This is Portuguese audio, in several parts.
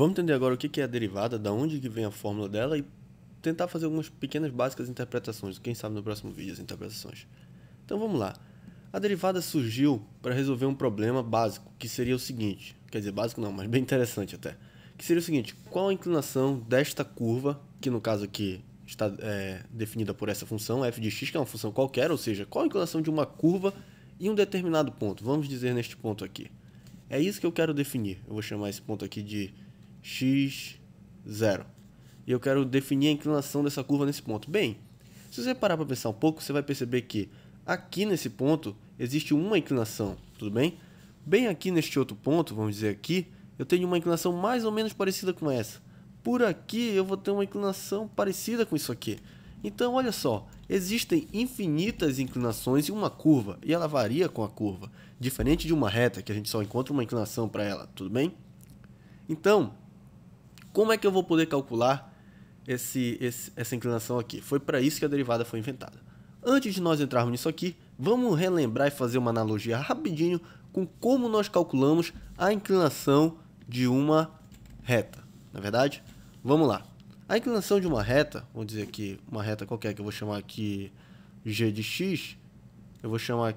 Vamos entender agora o que é a derivada, da onde que vem a fórmula dela e tentar fazer algumas pequenas básicas interpretações, quem sabe no próximo vídeo as interpretações. Então vamos lá. A derivada surgiu para resolver um problema básico, que seria o seguinte, quer dizer, básico não, mas bem interessante até, que seria o seguinte, qual a inclinação desta curva, que no caso aqui está é, definida por essa função, f de x, que é uma função qualquer, ou seja, qual a inclinação de uma curva em um determinado ponto, vamos dizer neste ponto aqui. É isso que eu quero definir, eu vou chamar esse ponto aqui de x0. E eu quero definir a inclinação dessa curva nesse ponto. Bem, se você parar para pensar um pouco, você vai perceber que aqui nesse ponto existe uma inclinação, tudo bem? Bem aqui neste outro ponto, vamos dizer aqui, eu tenho uma inclinação mais ou menos parecida com essa. Por aqui eu vou ter uma inclinação parecida com isso aqui. Então, olha só, existem infinitas inclinações em uma curva, e ela varia com a curva, diferente de uma reta que a gente só encontra uma inclinação para ela, tudo bem? Então, como é que eu vou poder calcular esse, esse, essa inclinação aqui? Foi para isso que a derivada foi inventada. Antes de nós entrarmos nisso aqui, vamos relembrar e fazer uma analogia rapidinho com como nós calculamos a inclinação de uma reta. Na é verdade, vamos lá. A inclinação de uma reta, vamos dizer aqui, uma reta qualquer que eu vou chamar aqui g de x, eu vou chamar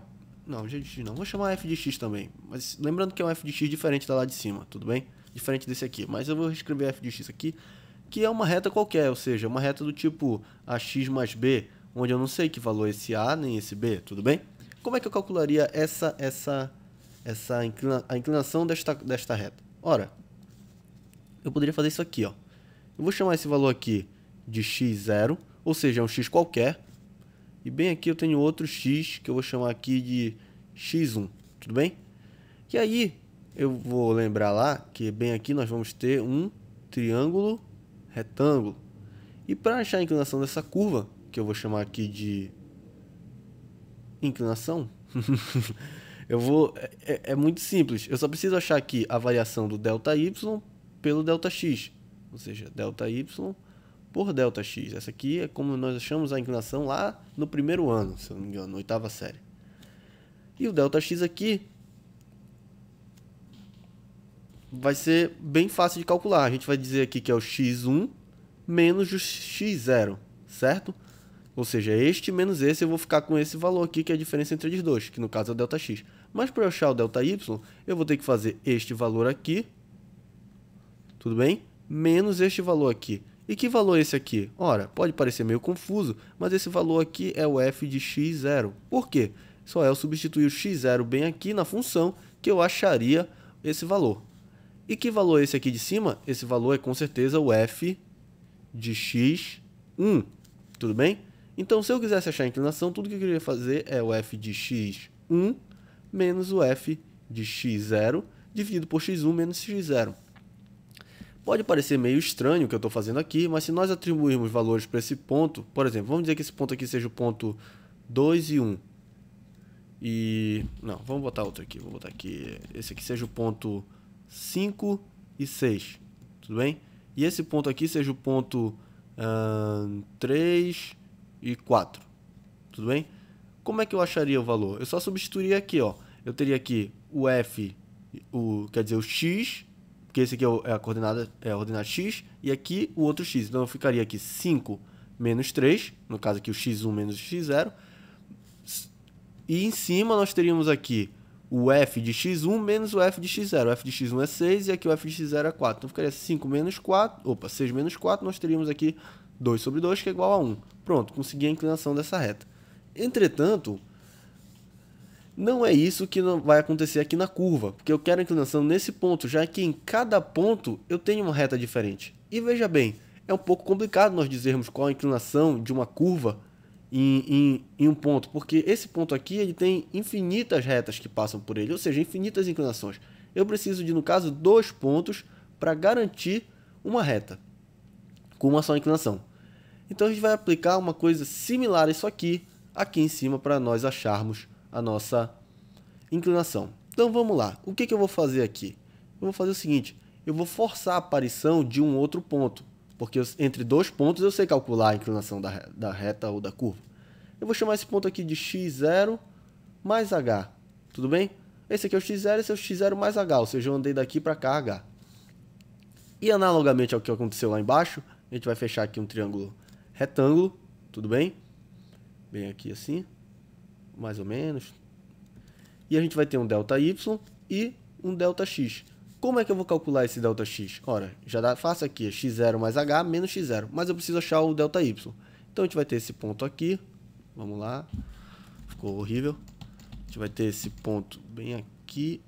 não, g de x não, vou chamar f de x também, mas lembrando que é um f de x diferente da lá de cima, tudo bem? diferente desse aqui. Mas eu vou escrever f de x aqui, que é uma reta qualquer, ou seja, uma reta do tipo ax mais b, onde eu não sei que valor é esse a nem esse b, tudo bem? Como é que eu calcularia essa, essa, essa inclina, a inclinação desta, desta reta? Ora, eu poderia fazer isso aqui, ó. Eu vou chamar esse valor aqui de x0, ou seja, é um x qualquer. E bem aqui eu tenho outro x que eu vou chamar aqui de x1, tudo bem? E aí, eu vou lembrar lá que bem aqui nós vamos ter um triângulo retângulo. E para achar a inclinação dessa curva, que eu vou chamar aqui de inclinação, eu vou é, é, muito simples. Eu só preciso achar aqui a variação do delta y pelo delta x, ou seja, delta y por delta x. Essa aqui é como nós achamos a inclinação lá no primeiro ano, se eu não me engano, oitava série. E o delta x aqui vai ser bem fácil de calcular. A gente vai dizer aqui que é o x1 menos o x0, certo? Ou seja, este menos esse, eu vou ficar com esse valor aqui, que é a diferença entre eles dois, que no caso é o delta x. Mas para eu achar o delta y eu vou ter que fazer este valor aqui, tudo bem? Menos este valor aqui. E que valor é esse aqui? Ora, pode parecer meio confuso, mas esse valor aqui é o f de x0. Por quê? Só é eu substituir o x0 bem aqui na função que eu acharia esse valor. E que valor é esse aqui de cima? Esse valor é com certeza o f de x1, tudo bem? Então, se eu quisesse achar a inclinação, tudo que eu queria fazer é o f de x1 menos o f de x0 dividido por x1 menos x0. Pode parecer meio estranho o que eu estou fazendo aqui, mas se nós atribuirmos valores para esse ponto, por exemplo, vamos dizer que esse ponto aqui seja o ponto 2 e 1. E. Não, vamos botar outro aqui. Vou botar aqui. Esse aqui seja o ponto 5 e 6. Tudo bem? E esse ponto aqui seja o ponto uh, 3 e 4. Tudo bem? Como é que eu acharia o valor? Eu só substituiria aqui, ó. Eu teria aqui o f, o, quer dizer, o x, porque esse aqui é, é a coordenada, é a coordenada x, e aqui o outro x. Então eu ficaria aqui 5 menos 3, no caso aqui o x1 menos x0. E em cima nós teríamos aqui o f de x1 menos o f de x0. O f de x1 é 6 e aqui o f de x0 é 4. Então ficaria 5 menos 4, opa, 6 menos 4, nós teríamos aqui 2 sobre 2, que é igual a 1. Pronto, consegui a inclinação dessa reta. Entretanto, não é isso que vai acontecer aqui na curva, porque eu quero inclinação nesse ponto, já que em cada ponto eu tenho uma reta diferente. E veja bem, é um pouco complicado nós dizermos qual a inclinação de uma curva em, em, em, um ponto, porque esse ponto aqui ele tem infinitas retas que passam por ele, ou seja, infinitas inclinações. Eu preciso de, no caso, dois pontos para garantir uma reta com uma só inclinação. Então a gente vai aplicar uma coisa similar a isso aqui, aqui em cima, para nós acharmos a nossa inclinação. Então vamos lá, o que, que eu vou fazer aqui? Eu vou fazer o seguinte, eu vou forçar a aparição de um outro ponto. Porque eu, entre dois pontos eu sei calcular a inclinação da, da reta ou da curva. Eu vou chamar esse ponto aqui de x0 mais h. Tudo bem? Esse aqui é o x0, esse é o x0 mais h, ou seja, eu andei daqui para cá h. E analogamente ao que aconteceu lá embaixo, a gente vai fechar aqui um triângulo retângulo, tudo bem? Bem aqui assim, mais ou menos. E a gente vai ter um delta y e um delta x. Como é que eu vou calcular esse delta x? Ora, já dá, faço aqui é x0 mais h menos x0, mas eu preciso achar o delta y. Então a gente vai ter esse ponto aqui, vamos lá, ficou horrível. A gente vai ter esse ponto bem aqui,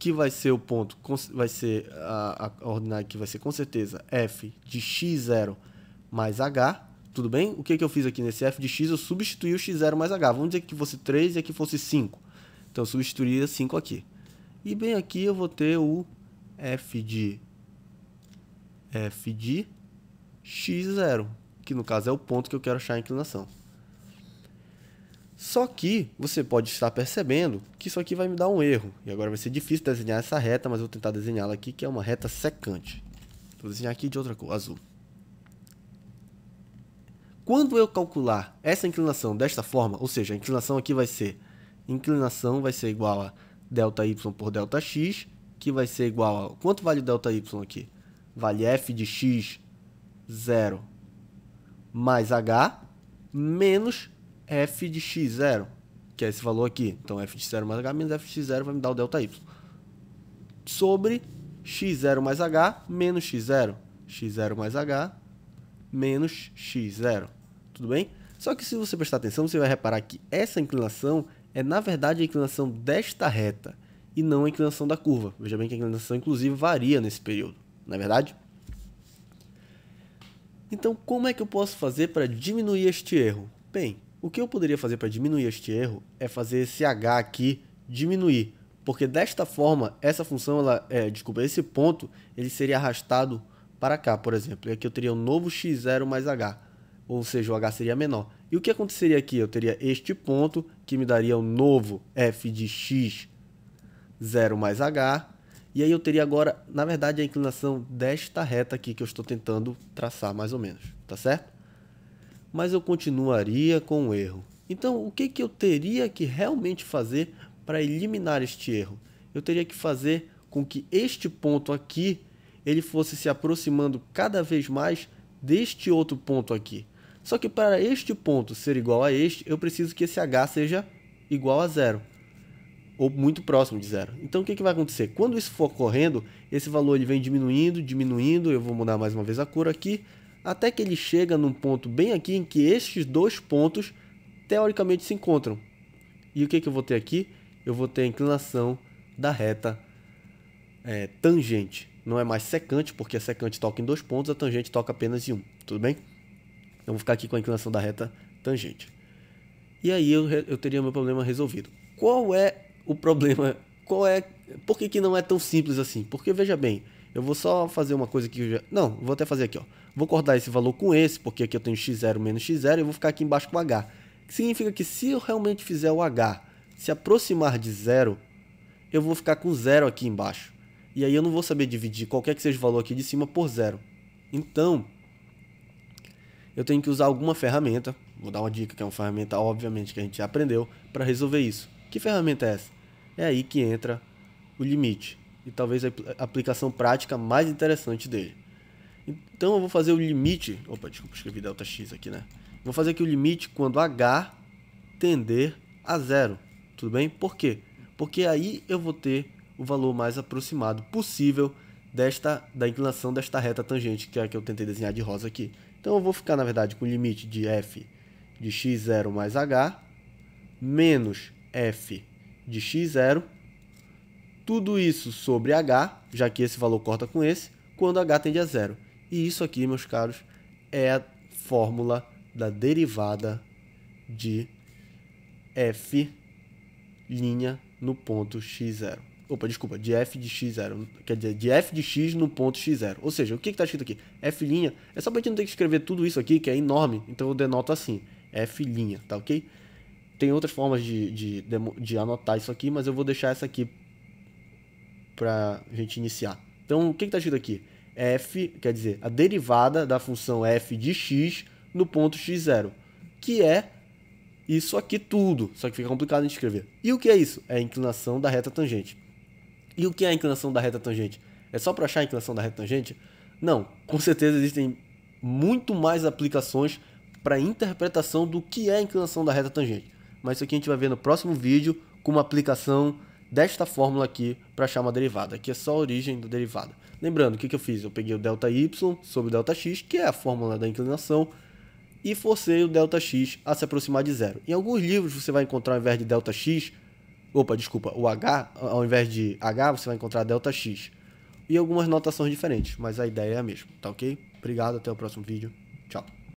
que vai ser o ponto, vai ser a, a ordinária que vai ser com certeza f de x0 mais h, tudo bem? O que, que eu fiz aqui nesse f de x? Eu substituí o x0 mais h. Vamos dizer que fosse 3 e aqui fosse 5. Então, eu substituiria 5 aqui. E bem aqui eu vou ter o f de, f de x0, que no caso é o ponto que eu quero achar a inclinação. Só que você pode estar percebendo que isso aqui vai me dar um erro. E agora vai ser difícil desenhar essa reta, mas eu vou tentar desenhá-la aqui, que é uma reta secante. Vou desenhar aqui de outra cor, azul. Quando eu calcular essa inclinação desta forma, ou seja, a inclinação aqui vai ser inclinação vai ser igual a Δy por Δx, que vai ser igual a... Quanto vale delta y aqui? Vale f de x, 0, mais h, menos f de x, 0, que é esse valor aqui. Então, f de 0 mais h menos f de x, 0 vai me dar o Δy. Sobre x0 mais h menos x0. x0 mais h menos x0. Tudo bem? Só que se você prestar atenção, você vai reparar que essa inclinação é na verdade a inclinação desta reta e não a inclinação da curva. Veja bem que a inclinação inclusive varia nesse período, não é verdade? Então, como é que eu posso fazer para diminuir este erro? Bem, o que eu poderia fazer para diminuir este erro é fazer esse h aqui diminuir, porque desta forma essa função, ela, é, desculpa, esse ponto ele seria arrastado para cá, por exemplo. E aqui eu teria um novo x0 mais h, ou seja, o h seria menor. E o que aconteceria aqui? Eu teria este ponto que me daria o novo f de x, 0 mais h. E aí eu teria agora, na verdade, a inclinação desta reta aqui que eu estou tentando traçar mais ou menos, tá certo? Mas eu continuaria com o um erro. Então, o que, que eu teria que realmente fazer para eliminar este erro? Eu teria que fazer com que este ponto aqui ele fosse se aproximando cada vez mais deste outro ponto aqui. Só que para este ponto ser igual a este, eu preciso que esse h seja igual a zero, ou muito próximo de zero. Então o que, que vai acontecer? Quando isso for ocorrendo, esse valor ele vem diminuindo, diminuindo, eu vou mudar mais uma vez a cor aqui, até que ele chega num ponto bem aqui em que estes dois pontos teoricamente se encontram. E o que, que eu vou ter aqui? Eu vou ter a inclinação da reta é, tangente. Não é mais secante, porque a secante toca em dois pontos, a tangente toca apenas em um. Tudo bem? Então vou ficar aqui com a inclinação da reta tangente. E aí eu, eu teria meu problema resolvido. Qual é o problema? Qual é? Por que, que não é tão simples assim? Porque veja bem, eu vou só fazer uma coisa que eu já... Não, vou até fazer aqui, ó. Vou cortar esse valor com esse, porque aqui eu tenho x0 menos x0 e vou ficar aqui embaixo com h. Que significa que se eu realmente fizer o h se aproximar de zero, eu vou ficar com zero aqui embaixo. E aí eu não vou saber dividir qualquer que seja o valor aqui de cima por zero. Então, eu tenho que usar alguma ferramenta. Vou dar uma dica que é uma ferramenta, obviamente, que a gente já aprendeu para resolver isso. Que ferramenta é essa? É aí que entra o limite e talvez a aplicação prática mais interessante dele. Então eu vou fazer o limite. Opa, desculpa, escrevi delta x aqui, né? Vou fazer aqui o limite quando h tender a zero. Tudo bem? Por quê? Porque aí eu vou ter o valor mais aproximado possível desta da inclinação desta reta tangente, que é a que eu tentei desenhar de rosa aqui. Então eu vou ficar, na verdade, com o limite de f de x0 mais h menos f de x0, tudo isso sobre h, já que esse valor corta com esse, quando h tende a zero. E isso aqui, meus caros, é a fórmula da derivada de f linha no ponto x0. Opa, desculpa, de f de x0. Quer dizer, de f de x no ponto x0. Ou seja, o que está escrito aqui? f' é só para a gente não ter que escrever tudo isso aqui, que é enorme. Então eu denoto assim, f', tá ok? Tem outras formas de, de, de anotar isso aqui, mas eu vou deixar essa aqui para a gente iniciar. Então, o que está escrito aqui? f, quer dizer, a derivada da função f de x no ponto x0, que é isso aqui tudo, só que fica complicado de escrever. E o que é isso? É a inclinação da reta tangente. E o que é a inclinação da reta tangente? É só para achar a inclinação da reta tangente? Não, com certeza existem muito mais aplicações para interpretação do que é a inclinação da reta tangente. Mas isso aqui a gente vai ver no próximo vídeo com uma aplicação desta fórmula aqui para achar uma derivada, que é só a origem da derivada. Lembrando, o que, que eu fiz? Eu peguei o ΔY sobre ΔX, que é a fórmula da inclinação, e forcei o ΔX a se aproximar de zero. Em alguns livros você vai encontrar, ao invés de ΔX, Opa, desculpa, o H, ao invés de H, você vai encontrar delta X. E algumas notações diferentes, mas a ideia é a mesma, tá ok? Obrigado, até o próximo vídeo. Tchau.